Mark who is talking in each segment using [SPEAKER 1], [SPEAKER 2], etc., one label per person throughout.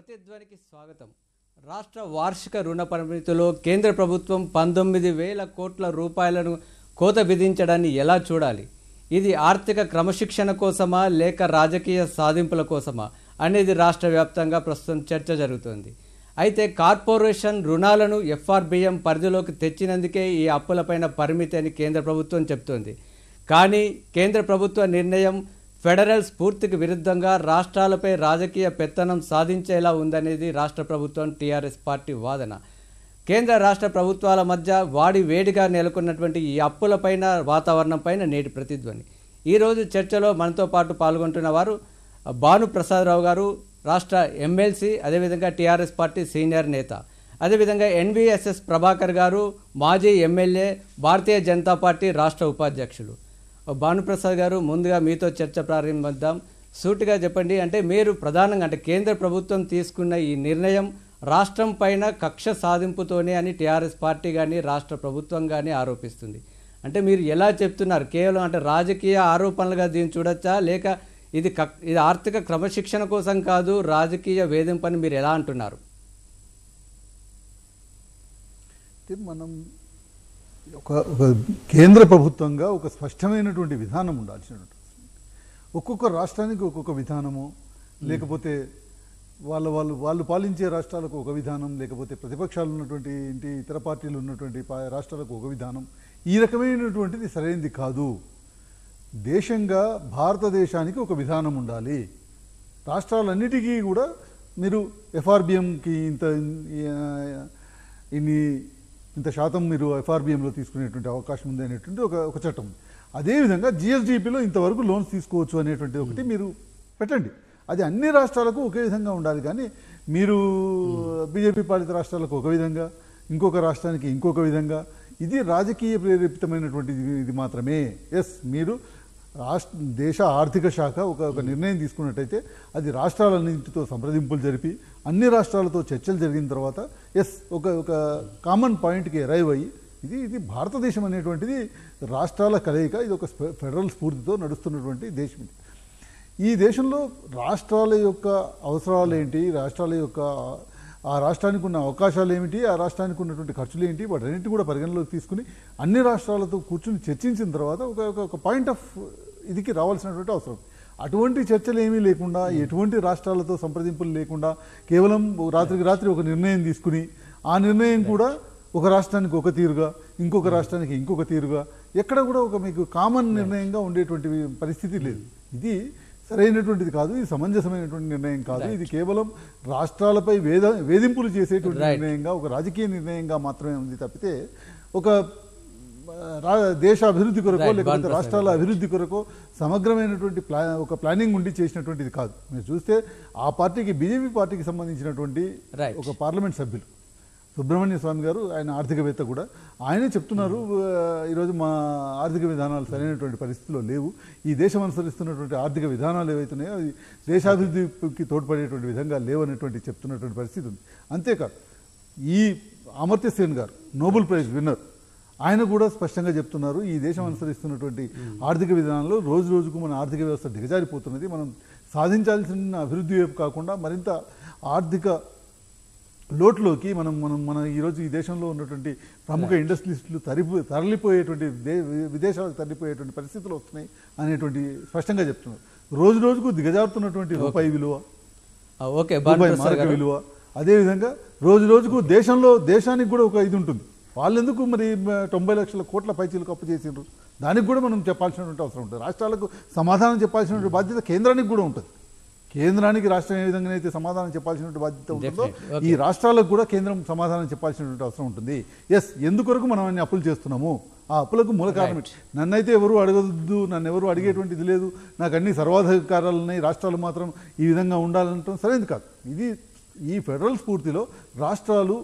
[SPEAKER 1] ప్రతిధ్వనికి స్వాగతం రాష్ట్ర వార్షిక రుణ పరిమితిలో కేంద్ర ప్రభుత్వం పంతొమ్మిది వేల కోట్ల రూపాయలను కోత విధించడాన్ని ఎలా చూడాలి ఇది ఆర్థిక క్రమశిక్షణ కోసమా లేక రాజకీయ సాధింపుల కోసమా అనేది రాష్ట్ర వ్యాప్తంగా ప్రస్తుతం చర్చ జరుగుతోంది అయితే కార్పొరేషన్ రుణాలను ఎఫ్ఆర్బిఎం పరిధిలోకి తెచ్చినందుకే ఈ అప్పులపైన పరిమితి అని కేంద్ర ప్రభుత్వం చెబుతోంది కానీ కేంద్ర ప్రభుత్వ నిర్ణయం ఫెడరల్ స్ఫూర్తికి విరుద్ధంగా రాష్ట్రాలపై రాజకీయ పెత్తనం సాధించేలా ఉందనేది రాష్ట్ర ప్రభుత్వం టీఆర్ఎస్ పార్టీ వాదన కేంద్ర రాష్ట్ర ప్రభుత్వాల మధ్య వాడి వేడిగా నెలకొన్నటువంటి ఈ అప్పులపైన వాతావరణంపైన నేటి ప్రతిధ్వని ఈరోజు చర్చలో మనతో పాటు పాల్గొంటున్న వారు భాను ప్రసాదరావు గారు రాష్ట్ర ఎమ్మెల్సీ అదేవిధంగా టీఆర్ఎస్ పార్టీ సీనియర్ నేత అదేవిధంగా ఎన్వీఎస్ఎస్ ప్రభాకర్ గారు మాజీ ఎమ్మెల్యే భారతీయ జనతా పార్టీ రాష్ట్ర ఉపాధ్యక్షులు భానుప్రసాద్ గారు ముందుగా మీతో చర్చ ప్రారంభిద్దాం సూటిగా చెప్పండి అంటే మీరు ప్రధానంగా అంటే కేంద్ర ప్రభుత్వం తీసుకున్న ఈ నిర్ణయం రాష్ట్రం పైన కక్ష సాధింపుతోనే అని టీఆర్ఎస్ పార్టీ కానీ రాష్ట్ర ప్రభుత్వం కానీ ఆరోపిస్తుంది అంటే మీరు ఎలా చెప్తున్నారు కేవలం అంటే రాజకీయ ఆరోపణలుగా దీన్ని చూడొచ్చా లేక ఇది ఇది ఆర్థిక క్రమశిక్షణ కోసం కాదు రాజకీయ వేధింపని మీరు ఎలా అంటున్నారు
[SPEAKER 2] మనం ఒక ఒక కేంద్ర ప్రభుత్వంగా ఒక స్పష్టమైనటువంటి విధానం ఉండాల్సినటువంటి ఒక్కొక్క రాష్ట్రానికి ఒక్కొక్క విధానము లేకపోతే వాళ్ళ వాళ్ళు వాళ్ళు పాలించే రాష్ట్రాలకు ఒక విధానం లేకపోతే ప్రతిపక్షాలు ఉన్నటువంటి ఇంటి ఇతర పార్టీలు ఉన్నటువంటి రాష్ట్రాలకు ఒక విధానం ఈ రకమైనటువంటిది సరైనది కాదు దేశంగా భారతదేశానికి ఒక విధానం ఉండాలి రాష్ట్రాలన్నిటికీ కూడా మీరు ఎఫ్ఆర్బిఎంకి ఇంత ఇన్ని ఇంత శాతం మీరు ఎఫ్ఆర్బిఎంలో తీసుకునేటువంటి అవకాశం ఉంది అనేటువంటి ఒక ఒక చట్టం అదేవిధంగా జిఎస్డిపిలో ఇంతవరకు లోన్స్ తీసుకోవచ్చు అనేటువంటి ఒకటి మీరు పెట్టండి అది అన్ని రాష్ట్రాలకు ఒకే విధంగా ఉండాలి కానీ మీరు బీజేపీ పాలిత రాష్ట్రాలకు ఒక విధంగా ఇంకొక రాష్ట్రానికి ఇంకొక విధంగా ఇది రాజకీయ ప్రేరేపితమైనటువంటి ఇది మాత్రమే ఎస్ మీరు రాష్ట్ర దేశ ఆర్థిక శాఖ ఒక నిర్ణయం తీసుకున్నట్టయితే అది రాష్ట్రాలన్నింటితో సంప్రదింపులు జరిపి అన్ని రాష్ట్రాలతో చర్చలు జరిగిన తర్వాత ఎస్ ఒక ఒక కామన్ పాయింట్కి అరైవ్ అయ్యి ఇది ఇది భారతదేశం అనేటువంటిది రాష్ట్రాల కలయిక ఇది ఒక ఫెడరల్ స్ఫూర్తితో నడుస్తున్నటువంటి దేశం ఈ దేశంలో రాష్ట్రాల యొక్క అవసరాలు ఏంటి రాష్ట్రాల యొక్క ఆ రాష్ట్రానికి ఉన్న అవకాశాలు ఏమిటి ఆ రాష్ట్రానికి ఉన్నటువంటి ఖర్చులు ఏంటి వాటన్నిటి కూడా పరిగణలోకి తీసుకుని అన్ని రాష్ట్రాలతో కూర్చుని చర్చించిన తర్వాత ఒక ఒక పాయింట్ ఆఫ్ ఇదికి రావాల్సినటువంటి అవసరం అటువంటి చర్చలు ఏమీ లేకుండా ఎటువంటి రాష్ట్రాలతో సంప్రదింపులు లేకుండా కేవలం రాత్రికి రాత్రి ఒక నిర్ణయం తీసుకుని ఆ నిర్ణయం కూడా ఒక రాష్ట్రానికి ఒక తీరుగా ఇంకొక రాష్ట్రానికి ఇంకొక తీరుగా ఎక్కడ కూడా ఒక మీకు కామన్ నిర్ణయంగా ఉండేటువంటి పరిస్థితి లేదు ఇది సరైనటువంటిది కాదు ఇది సమంజసమైనటువంటి నిర్ణయం కాదు ఇది కేవలం రాష్ట్రాలపై వేద వేధింపులు చేసేటువంటి నిర్ణయంగా ఒక రాజకీయ నిర్ణయంగా మాత్రమే ఉంది తప్పితే ఒక దేశ అభివృద్ధి కొరకు లేకపోతే రాష్ట్రాల అభివృద్ధి కొరకు సమగ్రమైనటువంటి ప్లా ఒక ప్లానింగ్ ఉండి చేసినటువంటిది కాదు మీరు చూస్తే ఆ పార్టీకి బీజేపీ పార్టీకి సంబంధించినటువంటి ఒక పార్లమెంట్ సభ్యులు సుబ్రహ్మణ్య స్వామి గారు ఆయన ఆర్థికవేత్త కూడా ఆయనే చెప్తున్నారు hmm. ఈరోజు మా ఆర్థిక విధానాలు సరైనటువంటి పరిస్థితిలో లేవు ఈ దేశం అనుసరిస్తున్నటువంటి ఆర్థిక విధానాలు ఏవైతున్నాయో అవి దేశాభివృద్ధికి తోడ్పడేటువంటి విధంగా లేవనేటువంటి చెప్తున్నటువంటి పరిస్థితి ఉంది అంతేకాదు ఈ అమర్త్యసేన్ గారు నోబెల్ ప్రైజ్ విన్నర్ ఆయన కూడా స్పష్టంగా చెప్తున్నారు ఈ దేశం అనుసరిస్తున్నటువంటి ఆర్థిక విధానంలో రోజు రోజుకు మన ఆర్థిక వ్యవస్థ దిగజారిపోతున్నది మనం సాధించాల్సిన అభివృద్ధి వైపు కాకుండా మరింత ఆర్థిక లోటులోకి మనం మనం మన ఈరోజు ఈ దేశంలో ఉన్నటువంటి ప్రముఖ ఇండస్ట్రీస్లు తరిపి తరలిపోయేటువంటి దే విదేశాలకు తరలిపోయేటువంటి పరిస్థితులు వస్తున్నాయి అనేటువంటి స్పష్టంగా చెప్తున్నారు రోజు రోజుకు దిగజారుతున్నటువంటి రూపాయి విలువ
[SPEAKER 1] ఓకే ah, రూపాయి మారక విలువ
[SPEAKER 2] అదేవిధంగా రోజు రోజుకు దేశంలో దేశానికి కూడా ఒక ఇది ఉంటుంది వాళ్ళు ఎందుకు మరి తొంభై లక్షల కోట్ల పైచీలకు అప్పు చేసిండ్రు దానికి కూడా మనం చెప్పాల్సినటువంటి అవసరం ఉంటుంది రాష్ట్రాలకు సమాధానం చెప్పాల్సినటువంటి బాధ్యత కేంద్రానికి కూడా ఉంటుంది కేంద్రానికి రాష్ట్రం ఏ విధంగా అయితే సమాధానం చెప్పాల్సినటువంటి బాధ్యత ఉంటుందో ఈ రాష్ట్రాలకు కూడా కేంద్రం సమాధానం చెప్పాల్సినటువంటి అవసరం ఉంటుంది ఎస్ ఎందుకొరకు మనం అన్ని అప్పులు చేస్తున్నాము ఆ అప్పులకు మూల కారణం నన్నైతే ఎవరు అడగద్దు నన్ను ఎవరు అడిగేటువంటిది లేదు నాకు అన్ని సర్వాధికారాలు ఉన్నాయి రాష్ట్రాలు మాత్రం ఈ విధంగా ఉండాలంటాం సరైనది కాదు ఇది ఈ ఫెడరల్ స్ఫూర్తిలో రాష్ట్రాలు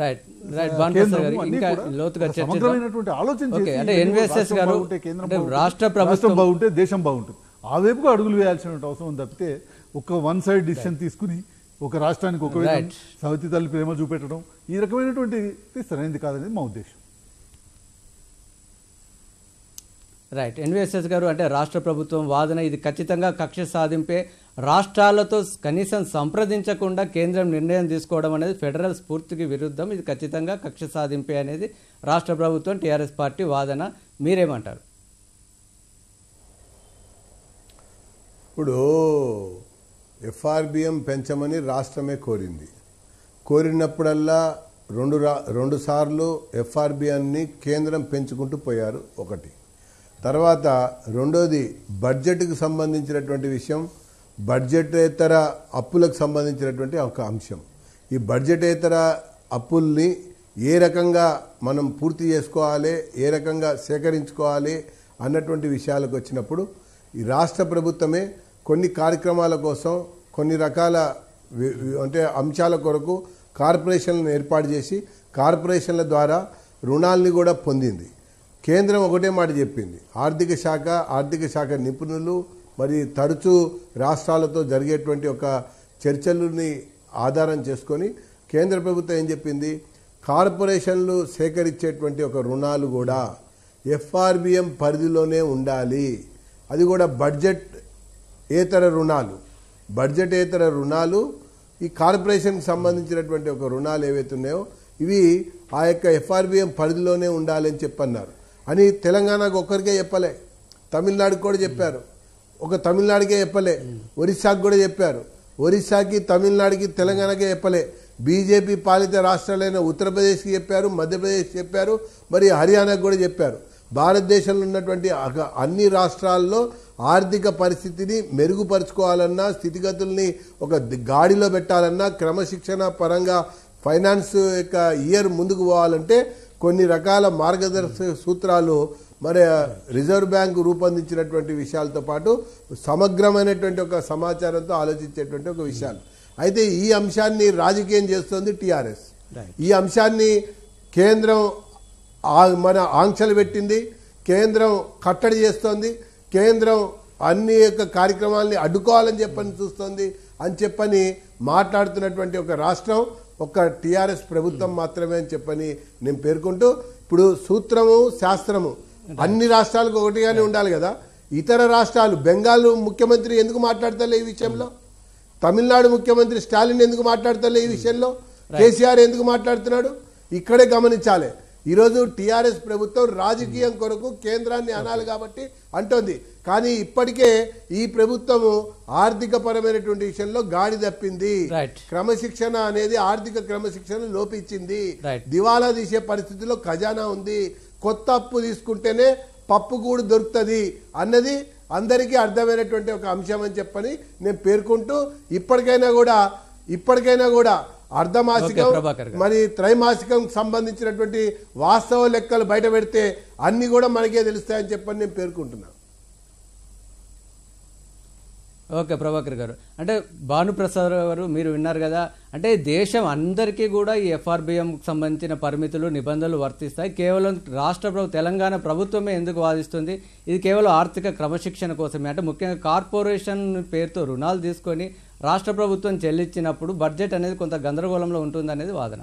[SPEAKER 1] రైట్ రైట్ గారు ఇంకా లోతుగా ఆలోచన అంటే గారు రాష్ట్ర ప్రభుత్వం
[SPEAKER 2] బాగుంటే దేశం బాగుంటుంది ఆ వైపు అడుగులు వేయాల్సిన అవసరం తప్పితే ఒక వన్ సైడ్ డిసిషన్ తీసుకుని ఒక రాష్ట్రానికి ఒక సవతి తల్లి ప్రేమ చూపెట్టడం ఈ రకమైనటువంటి సరైనది కాదనేది మా ఉద్దేశం
[SPEAKER 1] రైట్ ఎన్విఎస్ఎస్ గారు అంటే రాష్ట్ర ప్రభుత్వం వాదన ఇది ఖచ్చితంగా కక్ష సాధింపే రాష్ట్రాలతో కనీసం సంప్రదించకుండా కేంద్రం నిర్ణయం తీసుకోవడం అనేది ఫెడరల్ స్ఫూర్తికి విరుద్ధం ఇది ఖచ్చితంగా కక్ష సాధింపే అనేది రాష్ట్ర ప్రభుత్వం టీఆర్ఎస్ పార్టీ వాదన మీరేమంటారు
[SPEAKER 3] ఇప్పుడు ఎఫ్ఆర్బిఎం పెంచమని రాష్ట్రమే కోరింది కోరినప్పుడల్లా రెండు రా రెండు సార్లు కేంద్రం పెంచుకుంటూ పోయారు ఒకటి తర్వాత రెండోది బడ్జెట్కు సంబంధించినటువంటి విషయం బడ్జెటేతర అప్పులకు సంబంధించినటువంటి ఒక అంశం ఈ బడ్జెటేతర అప్పుల్ని ఏ రకంగా మనం పూర్తి చేసుకోవాలి ఏ రకంగా సేకరించుకోవాలి అన్నటువంటి విషయాలకు వచ్చినప్పుడు ఈ రాష్ట్ర ప్రభుత్వమే కొన్ని కార్యక్రమాల కోసం కొన్ని రకాల అంటే అంశాల కొరకు కార్పొరేషన్లను ఏర్పాటు చేసి కార్పొరేషన్ల ద్వారా రుణాలని కూడా పొందింది కేంద్రం ఒకటే మాట చెప్పింది ఆర్థిక శాఖ ఆర్థిక శాఖ నిపుణులు మరి తరచూ రాష్ట్రాలతో జరిగేటువంటి ఒక చర్చలని ఆధారం చేసుకొని కేంద్ర ప్రభుత్వం ఏం చెప్పింది కార్పొరేషన్లు సేకరించేటువంటి ఒక రుణాలు కూడా ఎఫ్ఆర్బిఎం పరిధిలోనే ఉండాలి అది కూడా బడ్జెట్ ఏతర రుణాలు బడ్జెట్ ఏతర రుణాలు ఈ కార్పొరేషన్కి సంబంధించినటువంటి ఒక రుణాలు ఏవైతే ఉన్నాయో ఇవి ఆ యొక్క ఎఫ్ఆర్బిఎం పరిధిలోనే ఉండాలని చెప్పన్నారు అని తెలంగాణకు ఒక్కరికే చెప్పలే తమిళనాడుకు కూడా చెప్పారు ఒక తమిళనాడుకే చెప్పలే ఒరిస్సాకి కూడా చెప్పారు ఒరిస్సాకి తమిళనాడుకి తెలంగాణకే చెప్పలే బీజేపీ పాలిత రాష్ట్రాలైన ఉత్తరప్రదేశ్కి చెప్పారు మధ్యప్రదేశ్ చెప్పారు మరి హర్యానాకి కూడా చెప్పారు భారతదేశంలో ఉన్నటువంటి అన్ని రాష్ట్రాల్లో ఆర్థిక పరిస్థితిని మెరుగుపరుచుకోవాలన్నా స్థితిగతుల్ని ఒక గాడిలో పెట్టాలన్నా క్రమశిక్షణ పరంగా ఫైనాన్స్ యొక్క ఇయర్ ముందుకు పోవాలంటే కొన్ని రకాల మార్గదర్శక సూత్రాలు మరి రిజర్వ్ బ్యాంక్ రూపొందించినటువంటి విషయాలతో పాటు సమగ్రమైనటువంటి ఒక సమాచారంతో ఆలోచించేటువంటి ఒక విషయాలు అయితే ఈ అంశాన్ని రాజకీయం చేస్తోంది టీఆర్ఎస్ ఈ అంశాన్ని కేంద్రం మన ఆంక్షలు పెట్టింది కేంద్రం కట్టడి చేస్తోంది కేంద్రం అన్ని యొక్క కార్యక్రమాలని అడ్డుకోవాలని చెప్పని చూస్తోంది అని చెప్పని మాట్లాడుతున్నటువంటి ఒక రాష్ట్రం ఒక టీఆర్ఎస్ ప్రభుత్వం మాత్రమే అని చెప్పని నేను పేర్కొంటూ ఇప్పుడు సూత్రము శాస్త్రము అన్ని రాష్ట్రాలకు ఒకటిగానే ఉండాలి కదా ఇతర రాష్ట్రాలు బెంగాల్ ముఖ్యమంత్రి ఎందుకు మాట్లాడతలే ఈ విషయంలో తమిళనాడు ముఖ్యమంత్రి స్టాలిన్ ఎందుకు మాట్లాడతలే ఈ విషయంలో కేసీఆర్ ఎందుకు మాట్లాడుతున్నాడు ఇక్కడే గమనించాలి ఈరోజు టీఆర్ఎస్ ప్రభుత్వం రాజకీయం కొరకు కేంద్రాన్ని అనాలి కాబట్టి అంటోంది కానీ ఇప్పటికే ఈ ప్రభుత్వము ఆర్థిక పరమైనటువంటి విషయంలో గాడి తప్పింది క్రమశిక్షణ అనేది ఆర్థిక క్రమశిక్షణ లోపించింది దివాలా తీసే పరిస్థితిలో ఖజానా ఉంది కొత్త అప్పు తీసుకుంటేనే పప్పు కూడా దొరుకుతుంది అన్నది అందరికీ అర్థమైనటువంటి ఒక అంశం అని చెప్పని నేను పేర్కొంటూ ఇప్పటికైనా కూడా ఇప్పటికైనా కూడా అర్ధమాసికం మరి త్రైమాసికం సంబంధించినటువంటి వాస్తవ లెక్కలు బయట పెడితే అన్నీ కూడా మనకే తెలుస్తాయని చెప్పని నేను పేర్కొంటున్నాను
[SPEAKER 1] ఓకే ప్రభాకర్ గారు అంటే భానుప్రసాద్ గారు మీరు విన్నారు కదా అంటే దేశం అందరికీ కూడా ఈ ఎఫ్ఆర్బిఎం సంబంధించిన పరిమితులు నిబంధనలు వర్తిస్తాయి కేవలం రాష్ట్ర ప్రభుత్వ తెలంగాణ ప్రభుత్వమే ఎందుకు వాదిస్తుంది ఇది కేవలం ఆర్థిక క్రమశిక్షణ కోసమే అంటే ముఖ్యంగా కార్పొరేషన్ పేరుతో రుణాలు తీసుకొని రాష్ట్ర ప్రభుత్వం చెల్లించినప్పుడు బడ్జెట్ అనేది కొంత గందరగోళంలో ఉంటుంది అనేది వాదన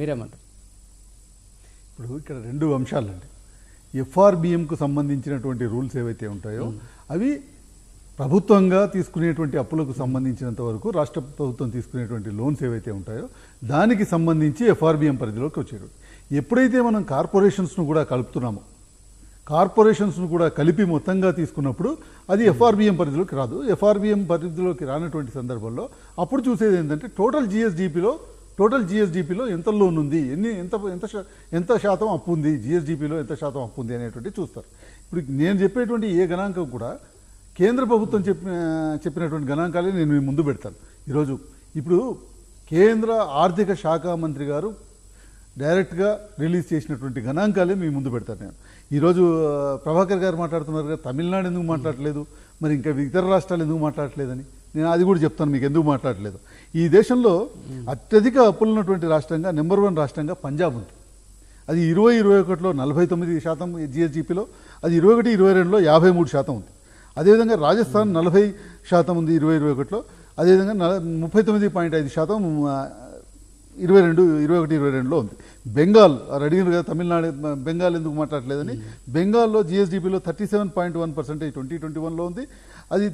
[SPEAKER 1] మీరేమంటారు
[SPEAKER 2] ఇప్పుడు ఇక్కడ రెండు అంశాలండి ఎఫ్ఆర్బిఎంకు సంబంధించినటువంటి రూల్స్ ఏవైతే ఉంటాయో అవి ప్రభుత్వంగా తీసుకునేటువంటి అప్పులకు సంబంధించినంత వరకు రాష్ట్ర ప్రభుత్వం తీసుకునేటువంటి లోన్స్ ఏవైతే ఉంటాయో దానికి సంబంధించి ఎఫ్ఆర్బిఎం పరిధిలోకి వచ్చేటువంటి ఎప్పుడైతే మనం కార్పొరేషన్స్ను కూడా కలుపుతున్నామో కార్పొరేషన్స్ను కూడా కలిపి మొత్తంగా తీసుకున్నప్పుడు అది ఎఫ్ఆర్బిఎం పరిధిలోకి రాదు ఎఫ్ఆర్బిఎం పరిధిలోకి రానటువంటి సందర్భంలో అప్పుడు చూసేది ఏంటంటే టోటల్ జిఎస్డిపిలో టోటల్ జిఎస్డిపిలో ఎంత లోన్ ఉంది ఎన్ని ఎంత ఎంత ఎంత శాతం అప్పు ఉంది జిఎస్డిపిలో ఎంత శాతం అప్పు ఉంది అనేటువంటి చూస్తారు ఇప్పుడు నేను చెప్పేటువంటి ఏ గణాంకం కూడా కేంద్ర ప్రభుత్వం చెప్పిన చెప్పినటువంటి గణాంకాలే నేను మీ ముందు పెడతాను ఈరోజు ఇప్పుడు కేంద్ర ఆర్థిక శాఖ మంత్రి గారు డైరెక్ట్గా రిలీజ్ చేసినటువంటి గణాంకాలే మీ ముందు పెడతాను నేను ఈరోజు ప్రభాకర్ గారు మాట్లాడుతున్నారు కదా తమిళనాడు ఎందుకు మాట్లాడలేదు మరి ఇంకా ఇతర రాష్ట్రాలు ఎందుకు మాట్లాడలేదని నేను అది కూడా చెప్తాను మీకు ఎందుకు మాట్లాడలేదు ఈ దేశంలో అత్యధిక అప్పులు ఉన్నటువంటి రాష్ట్రంగా నెంబర్ వన్ రాష్ట్రంగా పంజాబ్ ఉంది అది ఇరవై ఇరవై ఒకటిలో నలభై తొమ్మిది శాతం జిఎస్జిపిలో అది ఇరవై ఒకటి ఇరవై రెండులో యాభై మూడు శాతం ఉంది అదేవిధంగా రాజస్థాన్ నలభై శాతం ఉంది ఇరవై ఇరవై ఒకటిలో అదేవిధంగా ముప్పై తొమ్మిది పాయింట్ ఐదు శాతం ఇరవై రెండు ఇరవై ఒకటి ఇరవై రెండులో ఉంది బెంగాల్ అడిగినారు కదా తమిళనాడు బెంగాల్ ఎందుకు మాట్లాడలేదని బెంగాల్లో జిఎస్డిపిలో thirty seven point one percentage twenty twenty వన్లో ఉంది అది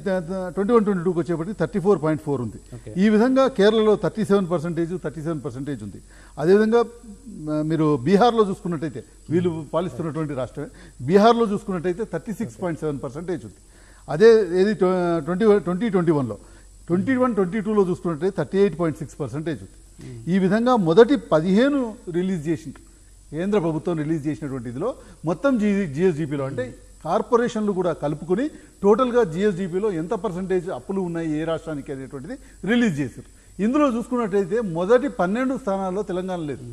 [SPEAKER 2] ట్వంటీ వన్ ట్వంటీ టూకి వచ్చేప్పటికి థర్టీ ఫోర్ పాయింట్ ఫోర్ ఉంది ఈ విధంగా కేరళలో thirty seven percentage thirty seven percentage ఉంది అదేవిధంగా మీరు బీహార్లో చూసుకున్నట్టయితే వీళ్ళు పాలిస్తున్నటువంటి రాష్ట్రమే బీహార్లో చూసుకున్నట్టయితే thirty six point seven percentage ఉంది అదే ఏది ట్వంటీ ట్వంటీ ట్వంటీ వన్లో ట్వంటీ వన్ ట్వంటీ టూలో చూసుకుంటే thirty eight point six percentage ఈ విధంగా మొదటి పదిహేను రిలీజ్ చేసిన కేంద్ర ప్రభుత్వం రిలీజ్ చేసినటువంటి ఇదిలో మొత్తం జీ జిఎస్డిపిలో అంటే కార్పొరేషన్లు కూడా కలుపుకుని టోటల్గా జిఎస్డిపిలో ఎంత పర్సంటేజ్ అప్పులు ఉన్నాయి ఏ రాష్ట్రానికి అనేటువంటిది రిలీజ్ చేశారు ఇందులో చూసుకున్నట్టయితే మొదటి పన్నెండు స్థానాల్లో తెలంగాణ లేదు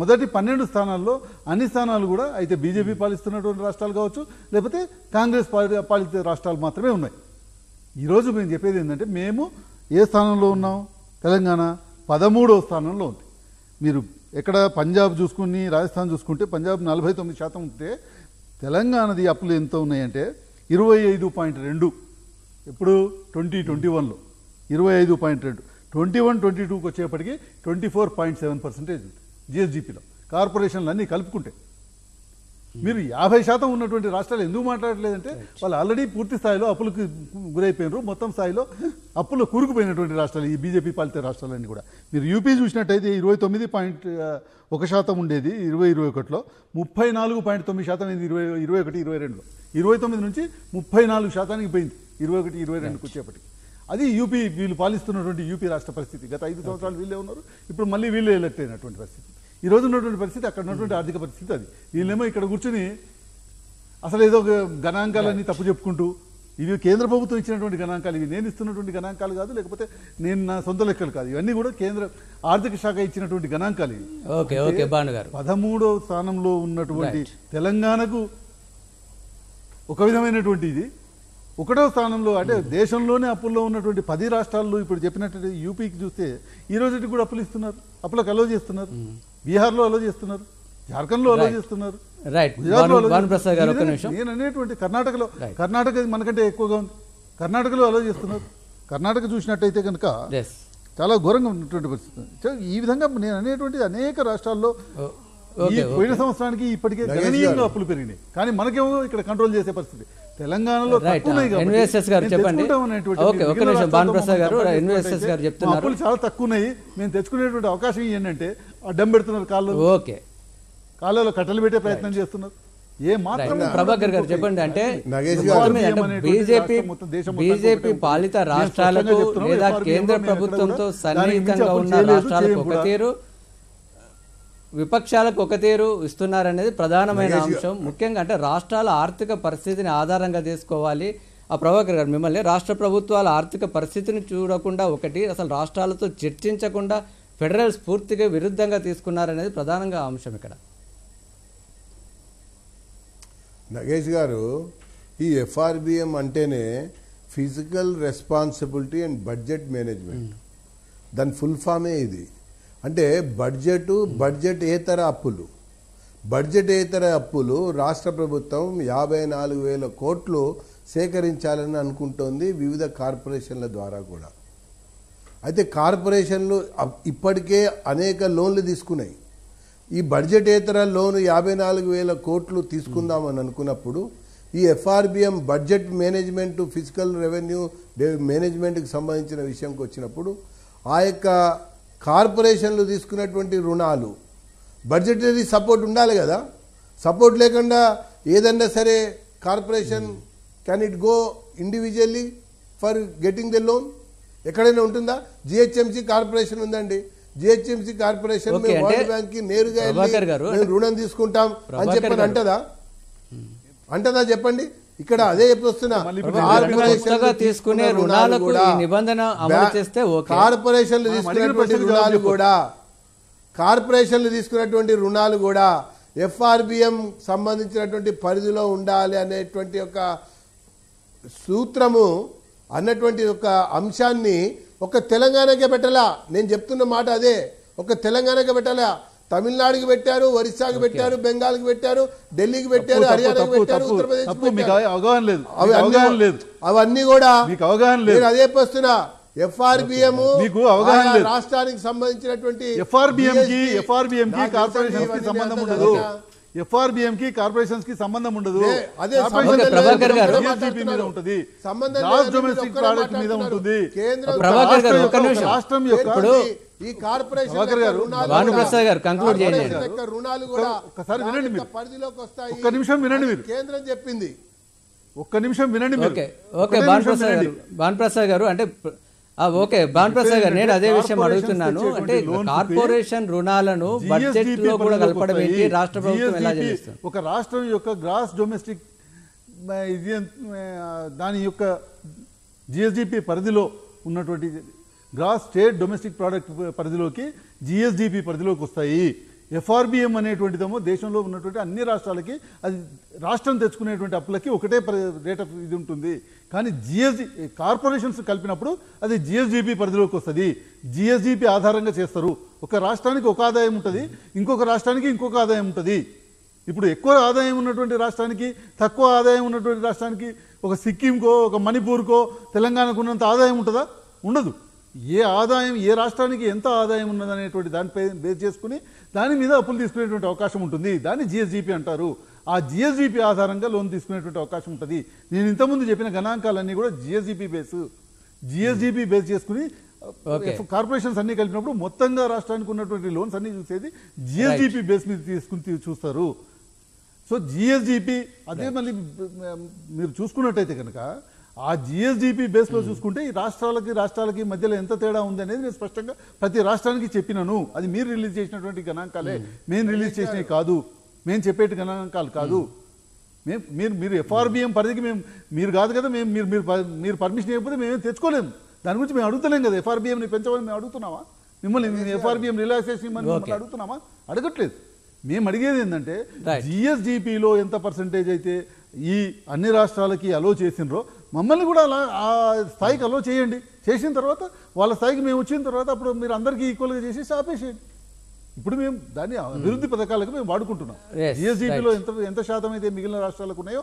[SPEAKER 2] మొదటి పన్నెండు స్థానాల్లో అన్ని స్థానాలు కూడా అయితే బీజేపీ పాలిస్తున్నటువంటి రాష్ట్రాలు కావచ్చు లేకపోతే కాంగ్రెస్ పాలిత రాష్ట్రాలు మాత్రమే ఉన్నాయి ఈరోజు మేము చెప్పేది ఏంటంటే మేము ఏ స్థానంలో ఉన్నాం తెలంగాణ పదమూడవ స్థానంలో ఉంది మీరు ఎక్కడ పంజాబ్ చూసుకుని రాజస్థాన్ చూసుకుంటే పంజాబ్ నలభై తొమ్మిది శాతం ఉంటే తెలంగాణది అప్పులు ఎంత ఉన్నాయంటే ఇరవై ఐదు పాయింట్ రెండు ఎప్పుడు ట్వంటీ ట్వంటీ వన్లో ఇరవై ఐదు పాయింట్ రెండు ట్వంటీ వన్ ట్వంటీ టూకి వచ్చేప్పటికి twenty four point seven percentage ఉంది జిఎస్జిపిలో కార్పొరేషన్లు అన్నీ కలుపుకుంటే మీరు యాభై శాతం ఉన్నటువంటి రాష్ట్రాలు ఎందుకు మాట్లాడలేదంటే వాళ్ళు ఆల్రెడీ పూర్తి స్థాయిలో అప్పులకు గురైపోయినారు మొత్తం స్థాయిలో అప్పులు కూరుకుపోయినటువంటి రాష్ట్రాలు ఈ బీజేపీ పాలిత రాష్ట్రాలన్నీ కూడా మీరు యూపీ చూసినట్టయితే ఇరవై తొమ్మిది పాయింట్ ఒక శాతం ఉండేది ఇరవై ఇరవై ఒకటిలో ముప్పై నాలుగు పాయింట్ తొమ్మిది శాతం ఇది ఇరవై ఇరవై ఒకటి ఇరవై రెండులో ఇరవై తొమ్మిది నుంచి ముప్పై నాలుగు శాతానికి పోయింది ఇరవై ఒకటి ఇరవై రెండుకి వచ్చేప్పటికి అది యూపీ వీళ్ళు పాలిస్తున్నటువంటి యూపీ రాష్ట్ర పరిస్థితి గత ఐదు సంవత్సరాలు వీళ్ళే ఉన్నారు ఇప్పుడు మళ్ళీ వీళ్ళే ఎలక్ట్ అయినటువంటి పరిస్థితి ఈ రోజు ఉన్నటువంటి పరిస్థితి అక్కడ ఉన్నటువంటి ఆర్థిక పరిస్థితి అది వీళ్ళేమో ఇక్కడ కూర్చుని అసలు ఏదో గణాంకాలన్నీ తప్పు చెప్పుకుంటూ ఇవి కేంద్ర ప్రభుత్వం ఇచ్చినటువంటి గణాంకాలు ఇవి నేను ఇస్తున్నటువంటి గణాంకాలు కాదు లేకపోతే నేను నా సొంత లెక్కలు కాదు ఇవన్నీ కూడా కేంద్ర ఆర్థిక శాఖ ఇచ్చినటువంటి గణాంకాలు పదమూడవ
[SPEAKER 1] ఓకే ఓకే గారు
[SPEAKER 2] పదమూడో స్థానంలో ఉన్నటువంటి తెలంగాణకు ఒక విధమైనటువంటి ఇది ఒకటో స్థానంలో అంటే దేశంలోనే అప్పుల్లో ఉన్నటువంటి పది రాష్ట్రాల్లో ఇప్పుడు చెప్పినట్టు యూపీకి చూస్తే ఈ రోజుకి కూడా అప్పులు ఇస్తున్నారు అప్పులకు అలో చేస్తున్నారు బీహార్లో అలో చేస్తున్నారు జార్ఖండ్లో అలో చేస్తున్నారు నేను అనేటువంటి కర్ణాటకలో కర్ణాటక మనకంటే ఎక్కువగా ఉంది కర్ణాటకలో అలో చేస్తున్నారు కర్ణాటక చూసినట్టయితే కనుక చాలా ఘోరంగా ఉన్నటువంటి పరిస్థితి ఈ విధంగా నేను అనేటువంటి అనేక రాష్ట్రాల్లో పోయిన సంవత్సరానికి ఇప్పటికే గణనీయంగా అప్పులు పెరిగినాయి కానీ మనకేమో ఇక్కడ కంట్రోల్ చేసే పరిస్థితి తెలంగాణలో ఎన్విఎస్ఎస్ గారు చెప్పండి ఓకే ఒక నిమిషం భానుప్రసాద్ గారు ఎన్విఎస్ఎస్ గారు చెప్తున్నారు చాలా తక్కువ ఉన్నాయి మేము తెచ్చుకునేటువంటి అవకాశం ఏంటంటే అడ్డం పెడుతున్నారు కాళ్ళు ఓకే కాళ్ళలో కట్టలు పెట్టే ప్రయత్నం చేస్తున్నారు
[SPEAKER 1] ఏ మాత్రం ప్రభాకర్ గారు చెప్పండి అంటే బీజేపీ బీజేపీ పాలిత రాష్ట్రాలకు లేదా కేంద్ర ప్రభుత్వంతో సన్నిహితంగా ఉన్న రాష్ట్రాలకు ఒక తీరు విపక్షాలకు ఒక తీరు ఇస్తున్నారనేది ప్రధానమైన అంశం ముఖ్యంగా అంటే రాష్ట్రాల ఆర్థిక పరిస్థితిని ఆధారంగా తీసుకోవాలి ఆ ప్రభాకర్ గారు మిమ్మల్ని రాష్ట్ర ప్రభుత్వాల ఆర్థిక పరిస్థితిని చూడకుండా ఒకటి అసలు రాష్ట్రాలతో చర్చించకుండా ఫెడరల్ స్ఫూర్తిగా విరుద్ధంగా తీసుకున్నారనేది ప్రధానంగా అంశం ఇక్కడ
[SPEAKER 3] నగేష్ గారు ఈ ఎఫ్ఆర్బిఎం అంటేనే physical responsibility and budget management దాని ఫుల్ ఫామే ఇది అంటే బడ్జెట్ బడ్జెట్ ఏతర అప్పులు బడ్జెట్ ఏతర అప్పులు రాష్ట్ర ప్రభుత్వం యాభై నాలుగు వేల కోట్లు సేకరించాలని అనుకుంటోంది వివిధ కార్పొరేషన్ల ద్వారా కూడా అయితే కార్పొరేషన్లు ఇప్పటికే అనేక లోన్లు తీసుకున్నాయి ఈ బడ్జెట్ ఏతర లోను యాభై నాలుగు వేల కోట్లు తీసుకుందామని అనుకున్నప్పుడు ఈ FRBM budget management physical revenue మేనేజ్మెంట్కి సంబంధించిన విషయంకి వచ్చినప్పుడు ఆ యొక్క కార్పొరేషన్లు తీసుకున్నటువంటి రుణాలు బడ్జెటరీ సపోర్ట్ ఉండాలి కదా సపోర్ట్ లేకుండా ఏదన్నా సరే corporation can it go individually for getting the loan ఎక్కడైనా ఉంటుందా జిహెచ్ఎంసీ కార్పొరేషన్ ఉందండి జిహెచ్ఎంసీ కార్పొరేషన్ వరల్డ్ బ్యాంక్ కి నేరుగా రుణం తీసుకుంటాం అని చెప్పి అంటదా అంటదా చెప్పండి ఇక్కడ అదే చెప్తున్నా తీసుకునే రుణాలు కూడా నిబంధన అమలు చేస్తే కార్పొరేషన్లు తీసుకునేటువంటి రుణాలు కూడా కార్పొరేషన్లు తీసుకున్నటువంటి రుణాలు కూడా ఎఫ్ఆర్బిఎం సంబంధించినటువంటి పరిధిలో ఉండాలి అనేటువంటి ఒక సూత్రము అన్నటువంటి ఒక అంశాన్ని ఒక తెలంగాణకే పెట్టాలా నేను చెప్తున్న మాట అదే ఒక తెలంగాణకే పెట్టాలా తమిళనాడుకి పెట్టారు ఒరిస్సాకి పెట్టారు బెంగాల్కి పెట్టారు ఢిల్లీకి పెట్టారు హర్యానాకి పెట్టారు ఉత్తరప్రదేశ్ అవగాహన లేదు అవి లేదు అవన్నీ కూడా
[SPEAKER 2] మీకు అవగాహన లేదు నేను అదే పస్తున్నా ఎఫ్ఆర్బిఎం మీకు అవగాహన లేదు
[SPEAKER 3] రాష్ట్రానికి సంబంధించినటువంటి ఎఫ్ఆర్బిఎం కి ఎఫ్ఆర్బిఎం కి కార్పొరేషన్ కి సంబంధం ఉండదు
[SPEAKER 2] ఎఫ్ఆర్బిఎం కి కి సంబంధం ఉండదు అదే మీద మీద ఉంటుంది
[SPEAKER 3] రాష్ట్రం యొక్క ఈ కార్పొరేషన్ గారు రుణాలు కూడా ఒకసారి పరిధిలోకి
[SPEAKER 2] వస్తాయి ఒక్క నిమిషం వినండి కేంద్రం చెప్పింది ఒక్క నిమిషం వినండి ఓకే ఓకే భానుప్రసాద్ గారు
[SPEAKER 1] భానుప్రసాద్ గారు అంటే ఓకే భానుప్రసాద్ గారు నేను అదే విషయం అడుగుతున్నాను అంటే కార్పొరేషన్ రుణాలను బడ్జెట్ లో కూడా కలపడం ఏంటి రాష్ట్ర ప్రభుత్వం ఎలా చేస్తుంది
[SPEAKER 2] ఒక రాష్ట్రం యొక్క గ్రాస్ డొమెస్టిక్ ఇది దాని యొక్క జిఎస్డిపి పరిధిలో ఉన్నటువంటి గ్రాస్ స్టేట్ డొమెస్టిక్ ప్రోడక్ట్ పరిధిలోకి జిఎస్డిపి పరిధిలోకి వస్తాయి ఎఫ్ఆర్బిఎం అనేటువంటిదేమో దేశంలో ఉన్నటువంటి అన్ని రాష్ట్రాలకి అది రాష్ట్రం తెచ్చుకునేటువంటి అప్పులకి ఒకటే రేట్ ఆఫ్ ఇది ఉంటుంది కానీ జిఎస్డి కార్పొరేషన్స్ కలిపినప్పుడు అది జిఎస్డిపి పరిధిలోకి వస్తుంది జిఎస్డిపి ఆధారంగా చేస్తారు ఒక రాష్ట్రానికి ఒక ఆదాయం ఉంటుంది ఇంకొక రాష్ట్రానికి ఇంకొక ఆదాయం ఉంటుంది ఇప్పుడు ఎక్కువ ఆదాయం ఉన్నటువంటి రాష్ట్రానికి తక్కువ ఆదాయం ఉన్నటువంటి రాష్ట్రానికి ఒక సిక్కింకో ఒక మణిపూర్కో తెలంగాణకు ఉన్నంత ఆదాయం ఉంటుందా ఉండదు ఏ ఆదాయం ఏ రాష్ట్రానికి ఎంత ఆదాయం ఉన్నదనేటువంటి దానిపై బేస్ చేసుకుని దాని మీద అప్పులు తీసుకునేటువంటి అవకాశం ఉంటుంది దాన్ని జిఎస్డిపి అంటారు ఆ జిఎస్డిపి ఆధారంగా లోన్ తీసుకునేటువంటి అవకాశం ఉంటుంది నేను ఇంతకుముందు చెప్పిన గణాంకాలన్నీ కూడా జిఎస్డిపి బేస్ జిఎస్డిపి బేస్ చేసుకుని కార్పొరేషన్స్ అన్ని కలిపినప్పుడు మొత్తంగా రాష్ట్రానికి ఉన్నటువంటి లోన్స్ అన్ని చూసేది జిఎస్డిపి బేస్ మీద తీసుకుని చూస్తారు సో జిఎస్డిపి అదే మళ్ళీ మీరు చూసుకున్నట్టయితే కనుక ఆ జిఎస్డిపి బేస్లో చూసుకుంటే ఈ రాష్ట్రాలకి రాష్ట్రాలకి మధ్యలో ఎంత తేడా ఉంది అనేది నేను స్పష్టంగా ప్రతి రాష్ట్రానికి చెప్పినను అది మీరు రిలీజ్ చేసినటువంటి గణాంకాలే మేము రిలీజ్ చేసినవి కాదు మేము చెప్పేటి గణాంకాలు కాదు మేము మీరు మీరు ఎఫ్ఆర్బిఎం పరిధికి మేము మీరు కాదు కదా మేము మీరు మీరు మీరు పర్మిషన్ ఇవ్వకపోతే మేమేం తెచ్చుకోలేము దాని గురించి మేము అడుగుతలేం కదా ఎఫ్ఆర్బిఎంని పెంచమని మేము అడుగుతున్నామా మిమ్మల్ని ఎఫ్ఆర్బిఎం రిలాక్సేషన్ ఇవ్వమని మిమ్మల్ని అడుగుతున్నామా అడగట్లేదు మేము అడిగేది ఏంటంటే జిఎస్డిపిలో ఎంత పర్సంటేజ్ అయితే ఈ అన్ని రాష్ట్రాలకి అలో చేసినరో మమ్మల్ని కూడా అలా ఆ స్థాయికి అలో చేయండి చేసిన తర్వాత వాళ్ళ స్థాయికి మేము వచ్చిన తర్వాత అప్పుడు మీరు అందరికీ ఈక్వల్గా చేసేసి ఆపేసేయండి ఇప్పుడు మేము దాన్ని hmm. అభివృద్ధి పథకాలకు మేము వాడుకుంటున్నాం జిఎస్డిపిలో ఎంత ఎంత శాతం అయితే మిగిలిన రాష్ట్రాలకు ఉన్నాయో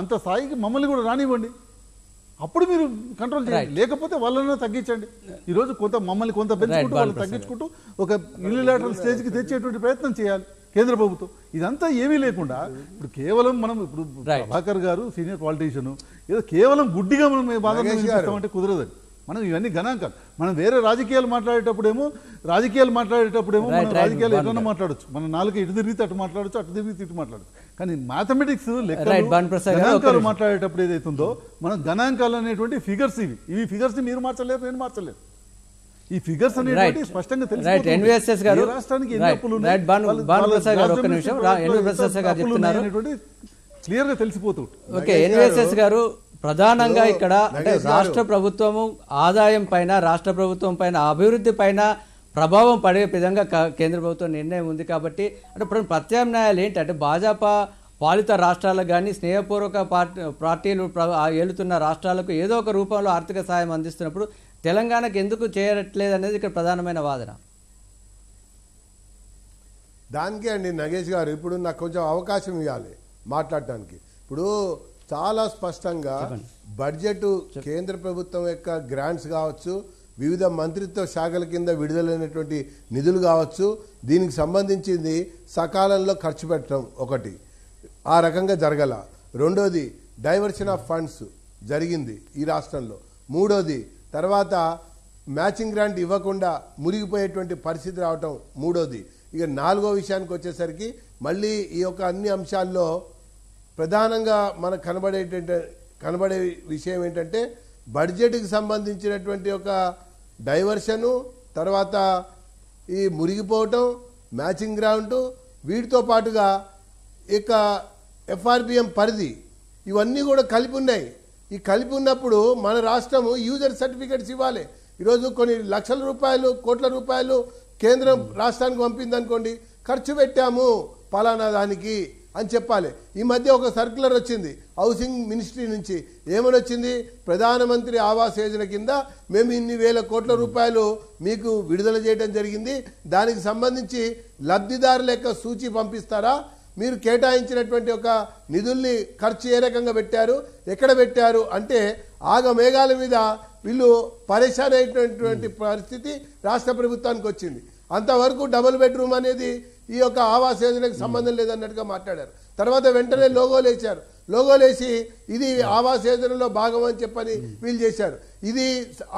[SPEAKER 2] అంత స్థాయికి మమ్మల్ని కూడా రానివ్వండి అప్పుడు మీరు కంట్రోల్ చేయండి లేకపోతే వాళ్ళని తగ్గించండి ఈరోజు కొంత మమ్మల్ని కొంత పెంచుకుంటూ వాళ్ళు తగ్గించుకుంటూ ఒక యూనిలాటరల్ స్టేజ్కి తెచ్చేటువంటి ప్రయత్నం చేయాలి కేంద్ర ప్రభుత్వం ఇదంతా ఏమీ లేకుండా ఇప్పుడు కేవలం మనం ఇప్పుడు ప్రభాకర్ గారు సీనియర్ పాలిటీషియన్ ఏదో కేవలం గుడ్డిగా మనం బాధపడమంటే కుదరదు మనం ఇవన్నీ గణాంకాలు మనం వేరే రాజకీయాలు మాట్లాడేటప్పుడేమో రాజకీయాలు మాట్లాడేటప్పుడేమో మనం రాజకీయాలు ఎక్కడన్నా మాట్లాడచ్చు మనం నాలుగు ఇటు తిరిగితే అటు మాట్లాడచ్చు అటు తిరిగితే ఇటు మాట్లాడచ్చు కానీ మ్యాథమెటిక్స్ గణాంకాలు మాట్లాడేటప్పుడు ఏదైతుందో మనం గణాంకాలు అనేటువంటి ఫిగర్స్ ఇవి ఇవి ఫిగర్స్ మీరు మార్చలేరు నేను మార్చలేరు ఈ ఫిగర్స్ అనేటువంటి స్పష్టంగా తెలుసు రైట్ ఎన్విఎస్ఎస్ గారు రాష్ట్రానికి ఎన్ని అప్పులు రైట్ భాను ప్రసాద్ గారు ఒక నిమిషం ఎన్వి ప్రసాద్ గారు చెప్తున్నారు క్లియర్ గా తెలిసిపోతుంది
[SPEAKER 1] ఓకే ఎన్విఎస్ఎస్ గారు ప్రధానంగా ఇక్కడ అంటే రాష్ట్ర ప్రభుత్వము ఆదాయం పైన రాష్ట్ర ప్రభుత్వం పైన అభివృద్ధి పైన ప్రభావం పడే విధంగా కేంద్ర ప్రభుత్వం నిర్ణయం ఉంది కాబట్టి అంటే ఇప్పుడు ప్రత్యామ్నాయాలు ఏంటంటే భాజపా పాలిత రాష్ట్రాలకు కానీ స్నేహపూర్వక పార్టీ పార్టీలు ఏలుతున్న రాష్ట్రాలకు ఏదో ఒక రూపంలో ఆర్థిక సాయం అందిస్తున్నప్పుడు తెలంగాణకు ఎందుకు చేయట్లేదు అనేది ఇక్కడ ప్రధానమైన వాదన దానికే అండి నగేష్ గారు ఇప్పుడు నాకు కొంచెం అవకాశం
[SPEAKER 3] ఇవ్వాలి మాట్లాడటానికి ఇప్పుడు చాలా స్పష్టంగా బడ్జెట్ కేంద్ర ప్రభుత్వం యొక్క గ్రాంట్స్ కావచ్చు వివిధ మంత్రిత్వ శాఖల కింద విడుదలైనటువంటి నిధులు కావచ్చు దీనికి సంబంధించింది సకాలంలో ఖర్చు పెట్టడం ఒకటి ఆ రకంగా జరగల రెండోది డైవర్షన్ ఆఫ్ ఫండ్స్ జరిగింది ఈ రాష్ట్రంలో మూడోది తర్వాత మ్యాచింగ్ గ్రాంట్ ఇవ్వకుండా మురిగిపోయేటువంటి పరిస్థితి రావటం మూడోది ఇక నాలుగో విషయానికి వచ్చేసరికి మళ్ళీ ఈ యొక్క అన్ని అంశాల్లో ప్రధానంగా మనకు కనబడేట కనబడే విషయం ఏంటంటే బడ్జెట్కి సంబంధించినటువంటి ఒక డైవర్షను తర్వాత ఈ మురిగిపోవటం మ్యాచింగ్ గ్రౌండ్ వీటితో పాటుగా ఇక ఎఫ్ఆర్బిఎం పరిధి ఇవన్నీ కూడా కలిపి ఉన్నాయి ఈ కలిపి ఉన్నప్పుడు మన రాష్ట్రము యూజర్ సర్టిఫికెట్స్ ఇవ్వాలి ఈరోజు కొన్ని లక్షల రూపాయలు కోట్ల రూపాయలు కేంద్రం hmm. రాష్ట్రానికి పంపింది అనుకోండి ఖర్చు పెట్టాము పలానా దానికి అని చెప్పాలి ఈ మధ్య ఒక సర్కులర్ వచ్చింది హౌసింగ్ మినిస్ట్రీ నుంచి ఏమని వచ్చింది ప్రధానమంత్రి ఆవాస్ యోజన కింద మేము ఇన్ని వేల కోట్ల hmm. రూపాయలు మీకు విడుదల చేయడం జరిగింది దానికి సంబంధించి లబ్ధిదారుల యొక్క సూచి పంపిస్తారా మీరు కేటాయించినటువంటి ఒక నిధుల్ని ఖర్చు ఏ రకంగా పెట్టారు ఎక్కడ పెట్టారు అంటే ఆగమేఘాల మీద వీళ్ళు పరేషాన్ అయినటువంటి పరిస్థితి రాష్ట్ర ప్రభుత్వానికి వచ్చింది అంతవరకు డబుల్ బెడ్రూమ్ అనేది ఈ యొక్క ఆవాస్ యోజనకు సంబంధం లేదన్నట్టుగా మాట్లాడారు తర్వాత వెంటనే లోగోలు వేశారు లోగోలేసి ఇది ఆవాస్ యోజనలో భాగం అని చెప్పని hmm. వీలు చేశారు ఇది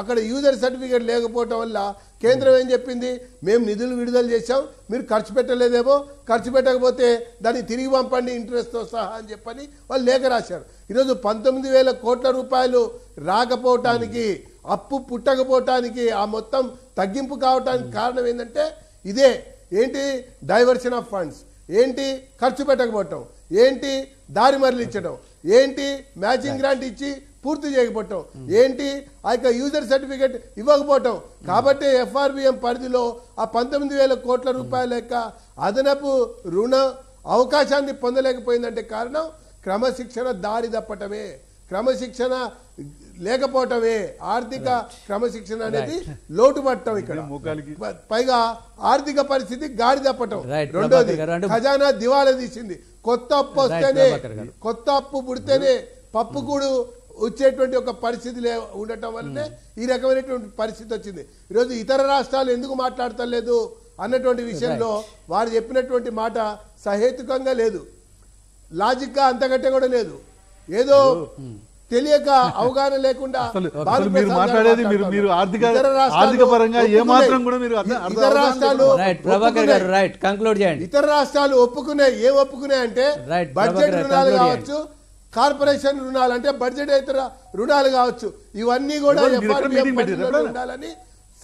[SPEAKER 3] అక్కడ యూజర్ సర్టిఫికేట్ లేకపోవటం వల్ల కేంద్రం hmm. ఏం చెప్పింది మేము నిధులు విడుదల చేశాం మీరు ఖర్చు పెట్టలేదేమో ఖర్చు పెట్టకపోతే దాన్ని తిరిగి పంపండి ఇంట్రెస్ట్తో సహా అని చెప్పని వాళ్ళు లేఖ రాశారు ఈరోజు పంతొమ్మిది వేల కోట్ల రూపాయలు రాకపోవటానికి hmm. అప్పు పుట్టకపోవటానికి ఆ మొత్తం తగ్గింపు కావటానికి కారణం ఏంటంటే ఇదే ఏంటి డైవర్షన్ ఆఫ్ ఫండ్స్ ఏంటి ఖర్చు పెట్టకపోవటం ఏంటి దారి మరలించడం ఏంటి మ్యాచింగ్ గ్రాంట్ ఇచ్చి పూర్తి చేయకపోవటం ఏంటి ఆ యొక్క యూజర్ సర్టిఫికేట్ ఇవ్వకపోవటం కాబట్టి ఎఫ్ఆర్బిఎం పరిధిలో ఆ పంతొమ్మిది వేల కోట్ల రూపాయల యొక్క అదనపు రుణ అవకాశాన్ని పొందలేకపోయిందంటే కారణం క్రమశిక్షణ దారి తప్పటమే క్రమశిక్షణ లేకపోవటమే ఆర్థిక క్రమశిక్షణ అనేది లోటుపట్టడం ఇక్కడ పైగా ఆర్థిక పరిస్థితి గాడి తప్పటం రెండోది ఖజానా దివాలా తీసింది కొత్త అప్పు వస్తేనే కొత్త అప్పు పుడితేనే hmm. పప్పు hmm. కూడు వచ్చేటువంటి ఒక పరిస్థితి లే ఉండటం వల్లనే hmm. ఈ రకమైనటువంటి పరిస్థితి వచ్చింది ఈరోజు ఇతర రాష్ట్రాలు ఎందుకు మాట్లాడతలేదు అన్నటువంటి విషయంలో వారు చెప్పినటువంటి మాట సహేతుకంగా లేదు లాజిక్గా అంతకంటే కూడా లేదు ఏదో తెలియక అవగాహన లేకుండా మీరు మాట్లాడేది మీరు
[SPEAKER 2] మీరు ఆర్థిక ఆర్థిక పరంగా ఏ మాత్రం కూడా మీరు
[SPEAKER 3] ఇతర రాష్ట్రాలు
[SPEAKER 1] రైట్ చేయండి
[SPEAKER 3] ఇతర రాష్ట్రాలు ఒప్పుకునే ఏ ఒప్పుకునే అంటే బడ్జెట్ రుణాలు కావచ్చు కార్పొరేషన్ రుణాలు అంటే బడ్జెట్ ఇతర రుణాలు కావచ్చు ఇవన్నీ కూడా ఉండాలని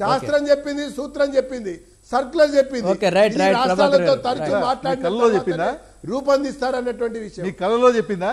[SPEAKER 3] శాస్త్రం చెప్పింది సూత్రం చెప్పింది సర్కులర్ చెప్పింది రాష్ట్రాలతో మాట్లాడి రూపొందిస్తారు అన్నటువంటి విషయం కళలో చెప్పిందా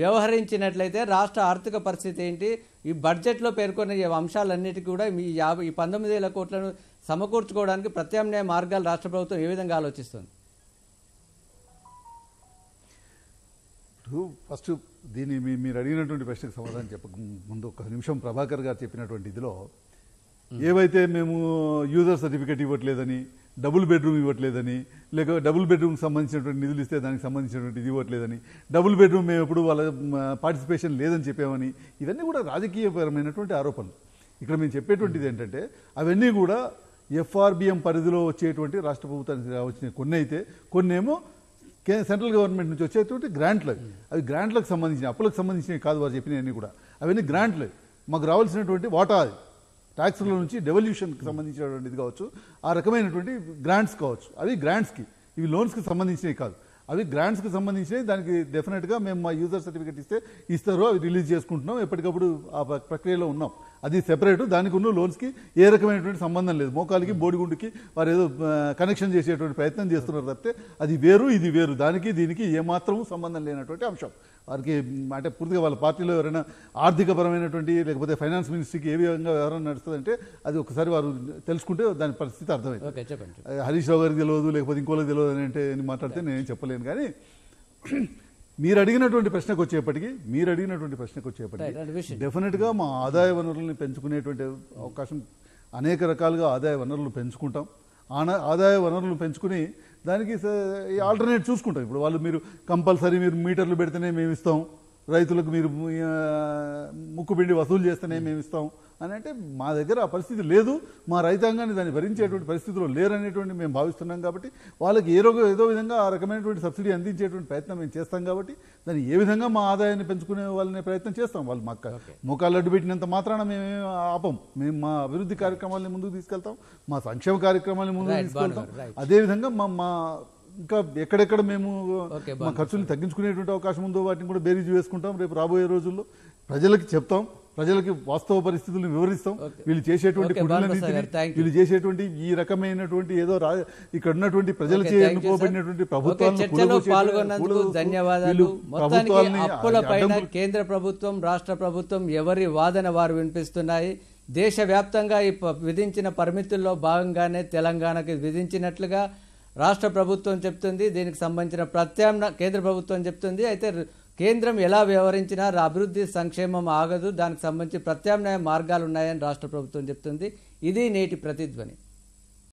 [SPEAKER 1] వ్యవహరించినట్లయితే రాష్ట్ర ఆర్థిక పరిస్థితి ఏంటి ఈ బడ్జెట్లో పేర్కొన్న ఈ అంశాలన్నిటికీ కూడా ఈ యాభై ఈ పంతొమ్మిది వేల కోట్లను సమకూర్చుకోవడానికి ప్రత్యామ్నాయ మార్గాలు రాష్ట్ర ప్రభుత్వం ఏ విధంగా ఆలోచిస్తుంది
[SPEAKER 2] ఫస్ట్ దీని మీరు అడిగినటువంటి ప్రశ్నకు సమాధానం చెప్పక ముందు ఒక నిమిషం ప్రభాకర్ గారు చెప్పినటువంటి ఇదిలో ఏవైతే మేము యూజర్ సర్టిఫికేట్ ఇవ్వట్లేదని డబుల్ బెడ్రూమ్ ఇవ్వట్లేదని లేక డబుల్ బెడ్రూమ్ సంబంధించినటువంటి నిధులు ఇస్తే దానికి సంబంధించినటువంటి ఇది ఇవ్వట్లేదని డబుల్ బెడ్రూమ్ మేము ఎప్పుడు వాళ్ళ పార్టిసిపేషన్ లేదని చెప్పామని ఇవన్నీ కూడా రాజకీయపరమైనటువంటి ఆరోపణలు ఇక్కడ మేము చెప్పేటువంటిది ఏంటంటే అవన్నీ కూడా ఎఫ్ఆర్బిఎం పరిధిలో వచ్చేటువంటి రాష్ట్ర ప్రభుత్వానికి వచ్చిన కొన్ని అయితే కొన్ని ఏమో సెంట్రల్ గవర్నమెంట్ నుంచి వచ్చేటువంటి గ్రాంట్లు అవి గ్రాంట్లకు సంబంధించిన అప్పులకు సంబంధించినవి కాదు వారు చెప్పినవన్నీ కూడా అవన్నీ గ్రాంట్లు మాకు రావాల్సినటువంటి వాటా అది ట్యాక్స్లో నుంచి డెవల్యూషన్కి సంబంధించినటువంటి ఇది కావచ్చు ఆ రకమైనటువంటి గ్రాంట్స్ కావచ్చు అవి గ్రాంట్స్కి ఇవి లోన్స్కి సంబంధించినవి కాదు అవి గ్రాంట్స్కి సంబంధించినవి దానికి డెఫినెట్గా మేము మా యూజర్ సర్టిఫికేట్ ఇస్తే ఇస్తారు అవి రిలీజ్ చేసుకుంటున్నాం ఎప్పటికప్పుడు ఆ ప్రక్రియలో ఉన్నాం అది సెపరేట్ దానికి ఉన్న లోన్స్కి ఏ రకమైనటువంటి సంబంధం లేదు మోకాలికి బోడిగుండుకి వారు ఏదో కనెక్షన్ చేసేటువంటి ప్రయత్నం చేస్తున్నారు తప్పితే అది వేరు ఇది వేరు దానికి దీనికి ఏమాత్రం సంబంధం లేనటువంటి అంశం వారికి అంటే పూర్తిగా వాళ్ళ పార్టీలో ఎవరైనా ఆర్థికపరమైనటువంటి లేకపోతే ఫైనాన్స్ మినిస్ట్రీకి ఏ విధంగా వ్యవహారం నడుస్తుందంటే అది ఒకసారి వారు తెలుసుకుంటే దాని పరిస్థితి అర్థమైంది హరీష్ రావు గారికి తెలియదు లేకపోతే ఇంకోలో తెలియదు అని అంటే మాట్లాడితే నేనేం చెప్పలేను కానీ మీరు అడిగినటువంటి ప్రశ్నకు వచ్చేప్పటికి మీరు అడిగినటువంటి ప్రశ్నకు వచ్చేప్పటికి డెఫినెట్గా మా ఆదాయ వనరులను పెంచుకునేటువంటి అవకాశం అనేక రకాలుగా ఆదాయ వనరులు పెంచుకుంటాం ఆదాయ వనరులు పెంచుకుని దానికి ఆల్టర్నేట్ చూసుకుంటాం ఇప్పుడు వాళ్ళు మీరు కంపల్సరీ మీరు మీటర్లు పెడితేనే మేము ఇస్తాం రైతులకు మీరు ముక్కుపిండి వసూలు చేస్తేనే మేము ఇస్తాం అని అంటే మా దగ్గర ఆ పరిస్థితి లేదు మా రైతాంగాన్ని దాన్ని భరించేటువంటి పరిస్థితిలో లేరనేటువంటి మేము భావిస్తున్నాం కాబట్టి వాళ్ళకి ఏ రోజు ఏదో విధంగా ఆ రకమైనటువంటి సబ్సిడీ అందించేటువంటి ప్రయత్నం మేము చేస్తాం కాబట్టి దాన్ని ఏ విధంగా మా ఆదాయాన్ని పెంచుకునే వాళ్ళనే ప్రయత్నం చేస్తాం వాళ్ళు మాకు ముఖాలు అడ్డు పెట్టినంత మాత్రాన మేము ఆపం మేము మా అభివృద్ధి కార్యక్రమాలని ముందుకు తీసుకెళ్తాం మా సంక్షేమ కార్యక్రమాలని ముందుకు తీసుకెళ్తాం అదేవిధంగా మా మా ఇంకా ఎక్కడెక్కడ మేము మా ఖర్చుని తగ్గించుకునేటువంటి అవకాశం ఉందో వాటిని కూడా బేరీజు వేసుకుంటాం రేపు రాబోయే రోజుల్లో ప్రజలకు చెప్తాం ప్రజలకి వాస్తవ పరిస్థితులను వివరిస్తాం వీళ్ళు చేసేటువంటి వీళ్ళు చేసేటువంటి ఈ రకమైనటువంటి ఏదో ఇక్కడ ఉన్నటువంటి ప్రజలు చేయబడినటువంటి ప్రభుత్వాలను
[SPEAKER 1] కేంద్ర ప్రభుత్వం రాష్ట్ర ప్రభుత్వం ఎవరి వాదన వారు వినిపిస్తున్నాయి దేశవ్యాప్తంగా ఈ విధించిన పరిమితుల్లో భాగంగానే తెలంగాణకి విధించినట్లుగా రాష్ట్ర ప్రభుత్వం చెప్తుంది దీనికి సంబంధించిన ప్రత్యామ్నా కేంద్ర ప్రభుత్వం చెప్తుంది అయితే కేంద్రం ఎలా వ్యవహరించినా అభివృద్ధి సంక్షేమం ఆగదు దానికి సంబంధించి ప్రత్యామ్నాయ మార్గాలు ఉన్నాయని రాష్ట్ర ప్రభుత్వం చెప్తుంది ఇది నేటి ప్రతిధ్వని